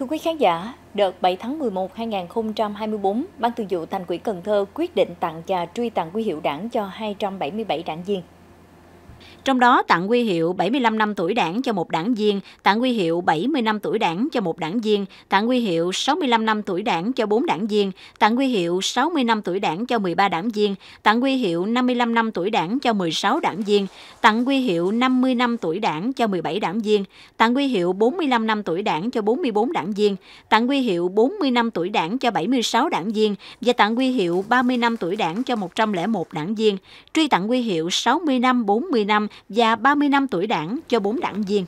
Thưa quý khán giả, đợt 7 tháng 11 2024, Ban Thường vụ Thành ủy Cần Thơ quyết định tặng và truy tặng huy hiệu đảng cho 277 đảng viên. Trong đó tặng huy hiệu 75 năm tuổi đảng cho một đảng viên, tặng huy hiệu 70 năm tuổi đảng cho một đảng viên, tặng huy hiệu 65 năm tuổi đảng cho 4 đảng viên, tặng huy hiệu 60 năm tuổi đảng cho 13 đảng viên, tặng huy hiệu 55 năm tuổi đảng cho 16 đảng viên, tặng huy hiệu 50 năm tuổi đảng cho 17 đảng viên, tặng huy hiệu 45 năm tuổi đảng cho 44 đảng viên, tặng huy hiệu 40 năm tuổi đảng cho 76 đảng viên và tặng huy hiệu 30 năm tuổi đảng cho 101 đảng viên, truy tặng huy hiệu 60 năm, 40 năm và 30 năm tuổi đảng cho 4 đảng viên.